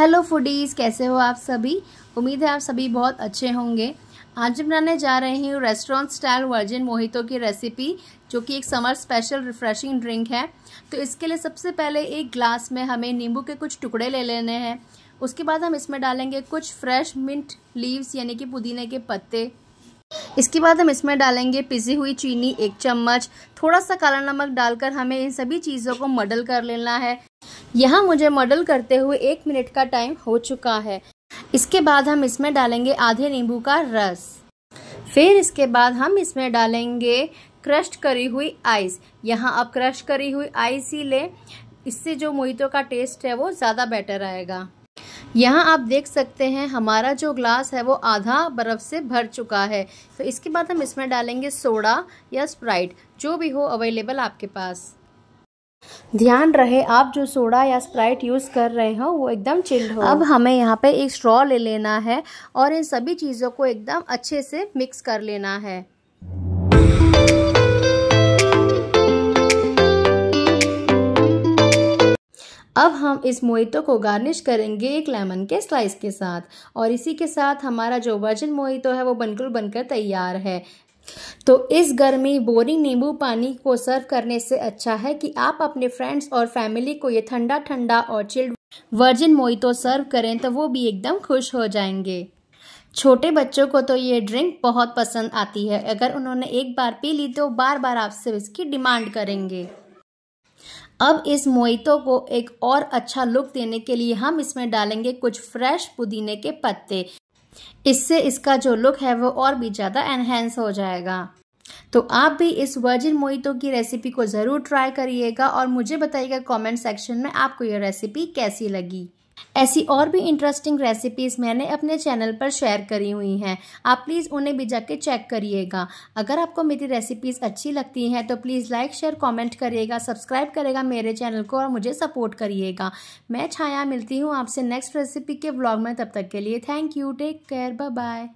hello foodies कैसे हो आप सभी उम्मीद है आप सभी बहुत अच्छे होंगे आज बनाने जा रहे हैं रेस्टोरेंट स्टाइल वर्जिन मोहितो की रेसिपी जो कि एक समर स्पेशल रिफ्रेशिंग ड्रिंक है तो इसके लिए सबसे पहले एक ग्लास में हमें नींबू के कुछ टुकड़े ले लेने हैं उसके बाद हम इसमें डालेंगे कुछ फ्रेश मिंट लीव्स यानी कि पुदीने के पत्ते इसके बाद हम इसमें डालेंगे पिसी हुई चीनी एक चम्मच थोड़ा सा काला नमक डालकर हमें इन सभी चीज़ों को मडल कर लेना है यहाँ मुझे मॉडल करते हुए एक मिनट का टाइम हो चुका है इसके बाद हम इसमें डालेंगे आधे नींबू का रस फिर इसके बाद हम इसमें डालेंगे क्रश करी हुई आइस यहाँ आप क्रश करी हुई आइस ही लें इससे जो मोहितों का टेस्ट है वो ज़्यादा बेटर आएगा यहाँ आप देख सकते हैं हमारा जो ग्लास है वो आधा बर्फ़ से भर चुका है तो इसके बाद हम इसमें डालेंगे सोडा या स्प्राइट जो भी हो अवेलेबल आपके पास ध्यान रहे आप जो सोडा या स्प्राइट यूज़ कर रहे हो वो एकदम चिल्ड हो अब हमें यहाँ पे एक स्ट्रॉ ले लेना है और इन सभी चीज़ों को एकदम अच्छे से मिक्स कर लेना है अब हम इस मोहितो को गार्निश करेंगे एक लेमन के स्लाइस के साथ और इसी के साथ हमारा जो वर्जिन मोहितो है वो बनकुल बनकर तैयार है तो इस गर्मी बोरिंग नींबू पानी को सर्व करने से अच्छा है कि आप अपने फ्रेंड्स और फैमिली को ये ठंडा ठंडा और चिल्ड वर्जिन मोई तो सर्व करें तो वो भी एकदम खुश हो जाएंगे छोटे बच्चों को तो ये ड्रिंक बहुत पसंद आती है अगर उन्होंने एक बार पी ली तो बार बार आपसे इसकी डिमांड करेंगे अब इस मोइतो को एक और अच्छा लुक देने के लिए हम इसमें डालेंगे कुछ फ्रेश पुदीने के पत्ते इससे इसका जो लुक है वो और भी ज़्यादा एनहेंस हो जाएगा तो आप भी इस वर्जिन मोहितो की रेसिपी को ज़रूर ट्राई करिएगा और मुझे बताइएगा कमेंट सेक्शन में आपको यह रेसिपी कैसी लगी ऐसी और भी इंटरेस्टिंग रेसिपीज़ मैंने अपने चैनल पर शेयर करी हुई हैं आप प्लीज़ उन्हें भी जाके चेक करिएगा अगर आपको मेरी रेसिपीज़ अच्छी लगती हैं तो प्लीज़ लाइक शेयर कमेंट करिएगा सब्सक्राइब करेगा मेरे चैनल को और मुझे सपोर्ट करिएगा मैं छाया मिलती हूँ आपसे नेक्स्ट रेसिपी के ब्लॉग में तब तक के लिए thank you take care bye bye